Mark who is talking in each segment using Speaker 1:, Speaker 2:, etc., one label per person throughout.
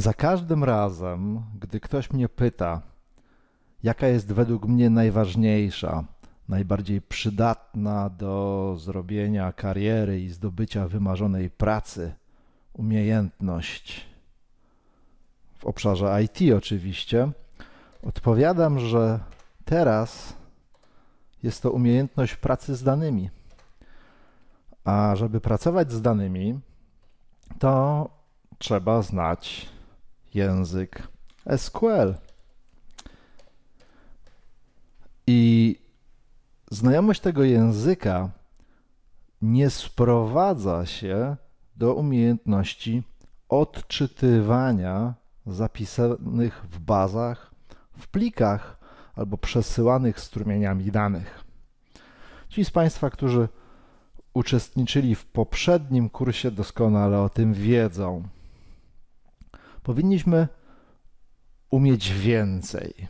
Speaker 1: Za każdym razem, gdy ktoś mnie pyta, jaka jest według mnie najważniejsza, najbardziej przydatna do zrobienia kariery i zdobycia wymarzonej pracy, umiejętność, w obszarze IT oczywiście, odpowiadam, że teraz jest to umiejętność pracy z danymi. A żeby pracować z danymi, to trzeba znać język SQL. I znajomość tego języka nie sprowadza się do umiejętności odczytywania zapisanych w bazach, w plikach albo przesyłanych strumieniami danych. Ci z Państwa, którzy uczestniczyli w poprzednim kursie, doskonale o tym wiedzą. Powinniśmy umieć więcej.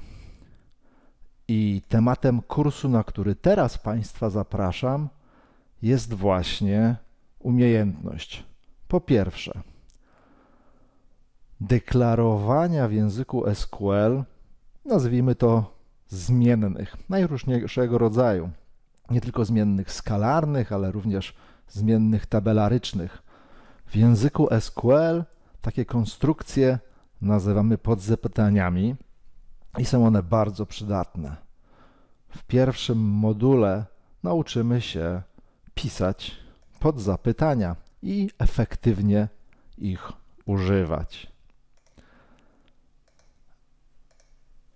Speaker 1: I tematem kursu, na który teraz Państwa zapraszam, jest właśnie umiejętność. Po pierwsze, deklarowania w języku SQL, nazwijmy to zmiennych, najróżniejszego rodzaju. Nie tylko zmiennych skalarnych, ale również zmiennych tabelarycznych. W języku SQL takie konstrukcje nazywamy podzapytaniami i są one bardzo przydatne. W pierwszym module nauczymy się pisać podzapytania i efektywnie ich używać.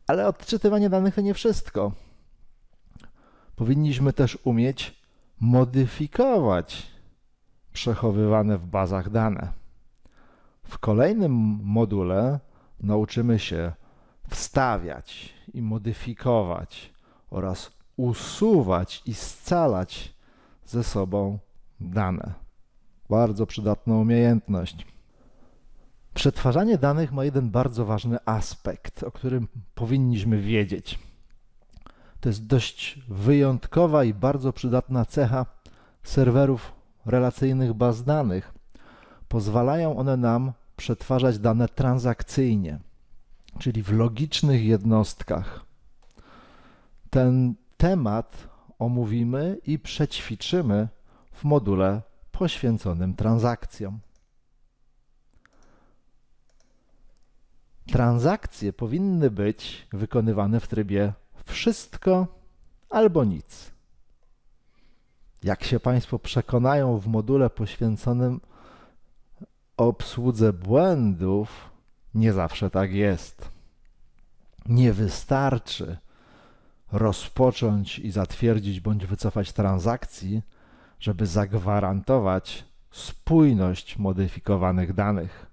Speaker 1: Ale odczytywanie danych to nie wszystko. Powinniśmy też umieć modyfikować przechowywane w bazach dane. W kolejnym module nauczymy się wstawiać i modyfikować oraz usuwać i scalać ze sobą dane. Bardzo przydatna umiejętność. Przetwarzanie danych ma jeden bardzo ważny aspekt, o którym powinniśmy wiedzieć. To jest dość wyjątkowa i bardzo przydatna cecha serwerów relacyjnych baz danych pozwalają one nam przetwarzać dane transakcyjnie, czyli w logicznych jednostkach. Ten temat omówimy i przećwiczymy w module poświęconym transakcjom. Transakcje powinny być wykonywane w trybie wszystko albo nic. Jak się Państwo przekonają w module poświęconym obsłudze błędów nie zawsze tak jest. Nie wystarczy rozpocząć i zatwierdzić bądź wycofać transakcji, żeby zagwarantować spójność modyfikowanych danych.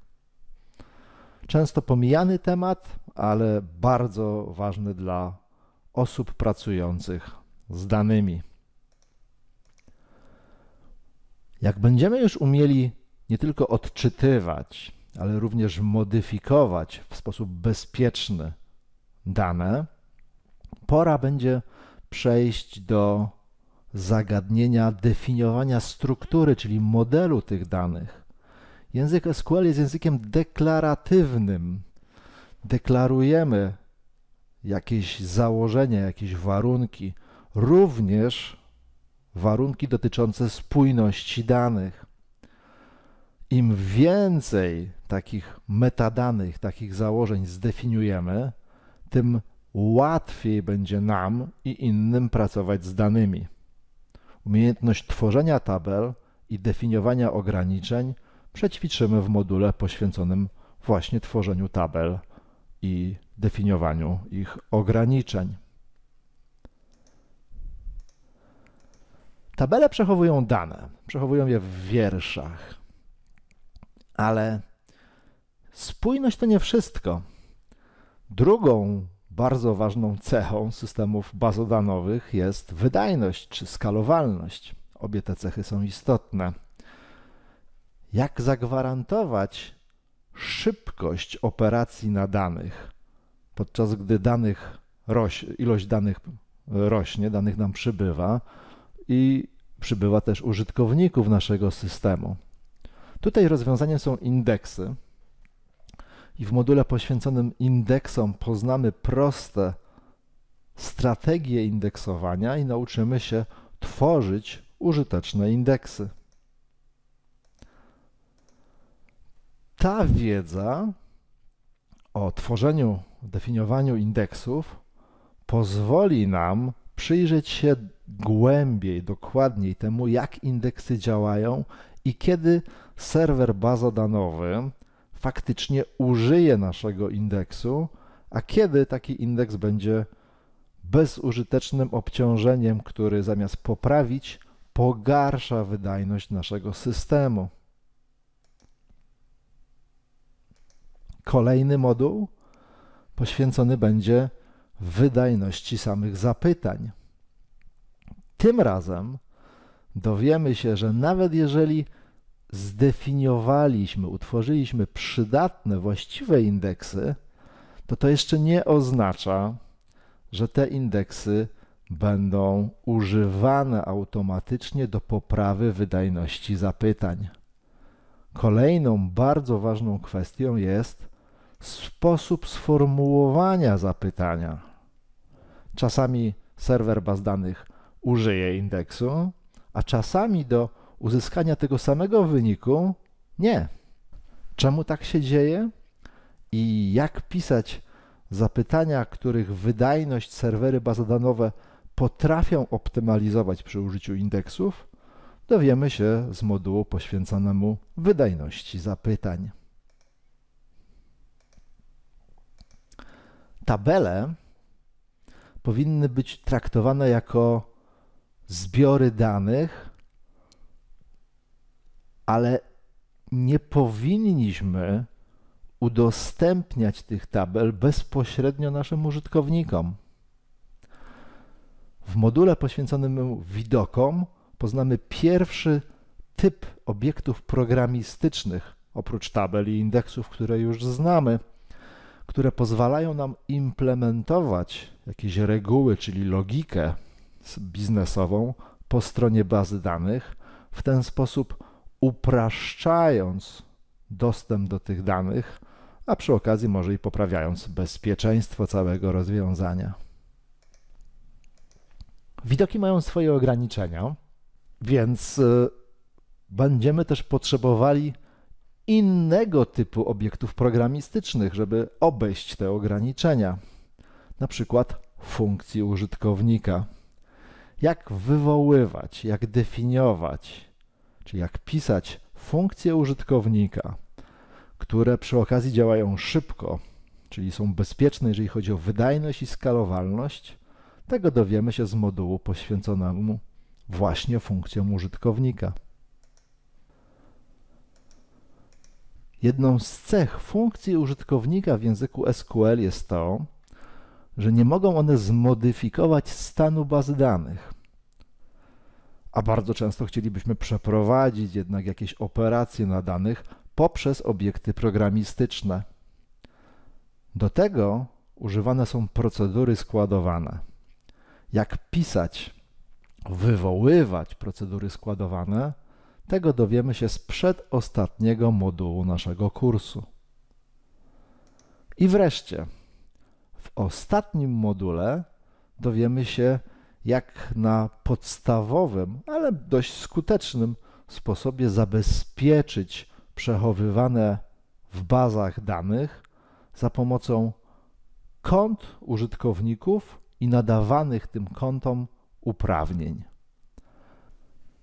Speaker 1: Często pomijany temat, ale bardzo ważny dla osób pracujących z danymi. Jak będziemy już umieli nie tylko odczytywać, ale również modyfikować w sposób bezpieczny dane, pora będzie przejść do zagadnienia definiowania struktury, czyli modelu tych danych. Język SQL jest językiem deklaratywnym. Deklarujemy jakieś założenia, jakieś warunki, również warunki dotyczące spójności danych im więcej takich metadanych, takich założeń zdefiniujemy, tym łatwiej będzie nam i innym pracować z danymi. Umiejętność tworzenia tabel i definiowania ograniczeń przećwiczymy w module poświęconym właśnie tworzeniu tabel i definiowaniu ich ograniczeń. Tabele przechowują dane, przechowują je w wierszach. Ale spójność to nie wszystko. Drugą bardzo ważną cechą systemów bazodanowych jest wydajność czy skalowalność. Obie te cechy są istotne. Jak zagwarantować szybkość operacji na danych, podczas gdy danych roś, ilość danych rośnie, danych nam przybywa i przybywa też użytkowników naszego systemu. Tutaj rozwiązaniem są indeksy. I w module poświęconym indeksom poznamy proste strategie indeksowania i nauczymy się tworzyć użyteczne indeksy. Ta wiedza o tworzeniu, definiowaniu indeksów pozwoli nam przyjrzeć się głębiej, dokładniej temu, jak indeksy działają i kiedy serwer bazodanowy faktycznie użyje naszego indeksu, a kiedy taki indeks będzie bezużytecznym obciążeniem, który zamiast poprawić, pogarsza wydajność naszego systemu. Kolejny moduł poświęcony będzie wydajności samych zapytań. Tym razem dowiemy się, że nawet jeżeli zdefiniowaliśmy, utworzyliśmy przydatne, właściwe indeksy, to to jeszcze nie oznacza, że te indeksy będą używane automatycznie do poprawy wydajności zapytań. Kolejną bardzo ważną kwestią jest sposób sformułowania zapytania. Czasami serwer baz danych użyje indeksu, a czasami do uzyskania tego samego wyniku? Nie. Czemu tak się dzieje? I jak pisać zapytania, których wydajność serwery bazodanowe potrafią optymalizować przy użyciu indeksów? Dowiemy się z modułu poświęconemu wydajności zapytań. Tabele powinny być traktowane jako zbiory danych, ale nie powinniśmy udostępniać tych tabel bezpośrednio naszym użytkownikom. W module poświęconym widokom poznamy pierwszy typ obiektów programistycznych, oprócz tabel i indeksów, które już znamy, które pozwalają nam implementować jakieś reguły, czyli logikę biznesową po stronie bazy danych, w ten sposób upraszczając dostęp do tych danych, a przy okazji może i poprawiając bezpieczeństwo całego rozwiązania. Widoki mają swoje ograniczenia, więc y, będziemy też potrzebowali innego typu obiektów programistycznych, żeby obejść te ograniczenia, na przykład funkcji użytkownika. Jak wywoływać, jak definiować, czyli jak pisać funkcje użytkownika, które przy okazji działają szybko, czyli są bezpieczne, jeżeli chodzi o wydajność i skalowalność, tego dowiemy się z modułu poświęconemu właśnie funkcjom użytkownika. Jedną z cech funkcji użytkownika w języku SQL jest to, że nie mogą one zmodyfikować stanu baz danych a bardzo często chcielibyśmy przeprowadzić jednak jakieś operacje na danych poprzez obiekty programistyczne. Do tego używane są procedury składowane. Jak pisać, wywoływać procedury składowane, tego dowiemy się z przedostatniego modułu naszego kursu. I wreszcie, w ostatnim module dowiemy się, jak na podstawowym, ale dość skutecznym sposobie zabezpieczyć przechowywane w bazach danych za pomocą kont użytkowników i nadawanych tym kontom uprawnień.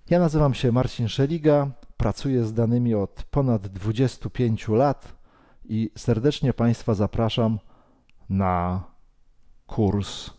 Speaker 1: Ja nazywam się Marcin Szeliga, pracuję z danymi od ponad 25 lat i serdecznie Państwa zapraszam na kurs